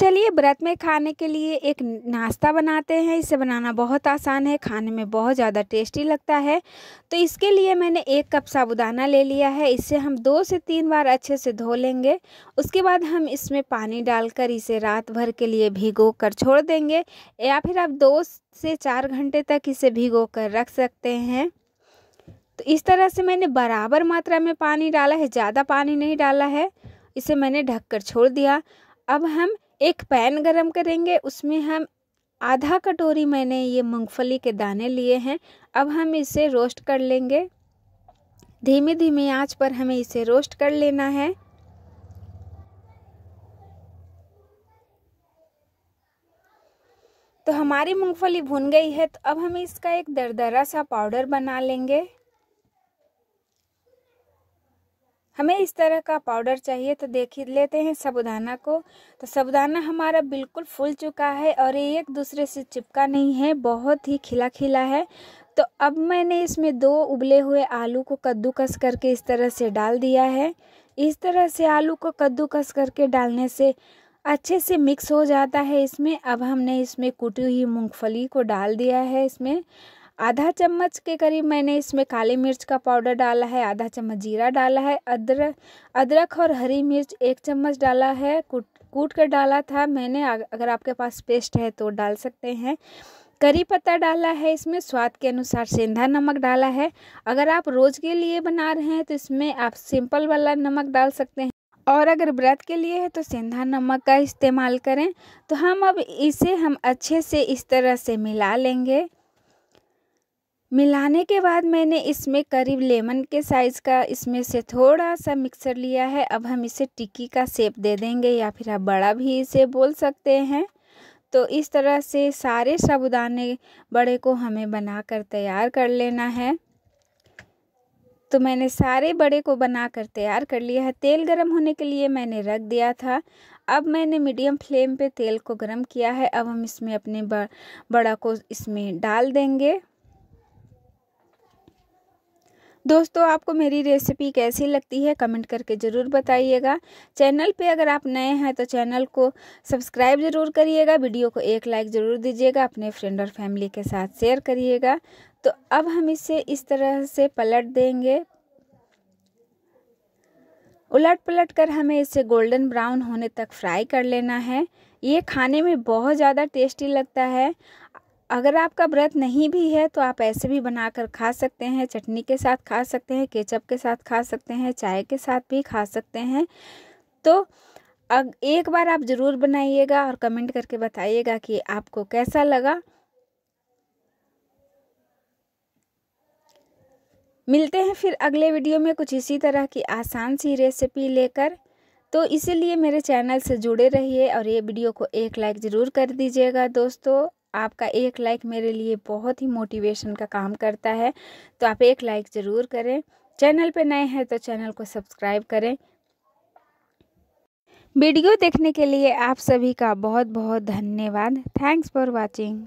तो चलिए व्रत में खाने के लिए एक नाश्ता बनाते हैं इसे बनाना बहुत आसान है खाने में बहुत ज़्यादा टेस्टी लगता है तो इसके लिए मैंने एक कप साबुदाना ले लिया है इसे हम दो से तीन बार अच्छे से धो लेंगे उसके बाद हम इसमें पानी डालकर इसे रात भर के लिए भिगो कर छोड़ देंगे या फिर आप दो से चार घंटे तक इसे भिगो कर रख सकते हैं तो इस तरह से मैंने बराबर मात्रा में पानी डाला है ज़्यादा पानी नहीं डाला है इसे मैंने ढक कर छोड़ दिया अब हम एक पैन गरम करेंगे उसमें हम आधा कटोरी मैंने ये मूंगफली के दाने लिए हैं अब हम इसे रोस्ट कर लेंगे धीमे धीमे आंच पर हमें इसे रोस्ट कर लेना है तो हमारी मूंगफली भुन गई है तो अब हम इसका एक दरदरा सा पाउडर बना लेंगे हमें इस तरह का पाउडर चाहिए तो देख लेते हैं साबुदाना को तो साबुदाना हमारा बिल्कुल फूल चुका है और ये एक दूसरे से चिपका नहीं है बहुत ही खिला खिला है तो अब मैंने इसमें दो उबले हुए आलू को कद्दूकस करके इस तरह से डाल दिया है इस तरह से आलू को कद्दूकस करके डालने से अच्छे से मिक्स हो जाता है इसमें अब हमने इसमें कुटी हुई मूँगफली को डाल दिया है इसमें आधा चम्मच के करीब मैंने इसमें काली मिर्च का पाउडर डाला है आधा चम्मच जीरा डाला है अदरक अदरक और हरी मिर्च एक चम्मच डाला है कूट कूट कर डाला था मैंने अगर आपके पास पेस्ट है तो डाल सकते हैं करी पत्ता डाला है इसमें स्वाद के अनुसार सेंधा नमक डाला है अगर आप रोज़ के लिए बना रहे हैं तो इसमें आप सिंपल वाला नमक डाल सकते हैं और अगर व्रत के लिए है तो सेंधा नमक का इस्तेमाल करें तो हम अब इसे हम अच्छे से इस तरह से मिला लेंगे मिलाने के बाद मैंने इसमें करीब लेमन के साइज़ का इसमें से थोड़ा सा मिक्सर लिया है अब हम इसे टिक्की का सेप दे देंगे या फिर आप बड़ा भी इसे बोल सकते हैं तो इस तरह से सारे साबुदाने बड़े को हमें बनाकर तैयार कर लेना है तो मैंने सारे बड़े को बनाकर तैयार कर लिया है तेल गरम होने के लिए मैंने रख दिया था अब मैंने मीडियम फ्लेम पे तेल को गरम किया है अब हम इसमें अपने बड़ा को इसमें डाल देंगे दोस्तों आपको मेरी रेसिपी कैसी लगती है कमेंट करके ज़रूर बताइएगा चैनल पे अगर आप नए हैं तो चैनल को सब्सक्राइब ज़रूर करिएगा वीडियो को एक लाइक ज़रूर दीजिएगा अपने फ्रेंड और फैमिली के साथ शेयर करिएगा तो अब हम इसे इस तरह से पलट देंगे उलट पलट कर हमें इसे गोल्डन ब्राउन होने तक फ्राई कर लेना है ये खाने में बहुत ज़्यादा टेस्टी लगता है अगर आपका व्रत नहीं भी है तो आप ऐसे भी बनाकर खा सकते हैं चटनी के साथ खा सकते हैं केचप के साथ खा सकते हैं चाय के साथ भी खा सकते हैं तो अग एक बार आप ज़रूर बनाइएगा और कमेंट करके बताइएगा कि आपको कैसा लगा मिलते हैं फिर अगले वीडियो में कुछ इसी तरह की आसान सी रेसिपी लेकर तो इसीलिए मेरे चैनल से जुड़े रहिए और ये वीडियो को एक लाइक ज़रूर कर दीजिएगा दोस्तों आपका एक लाइक मेरे लिए बहुत ही मोटिवेशन का काम करता है तो आप एक लाइक ज़रूर करें चैनल पर नए हैं तो चैनल को सब्सक्राइब करें वीडियो देखने के लिए आप सभी का बहुत बहुत धन्यवाद थैंक्स फॉर वॉचिंग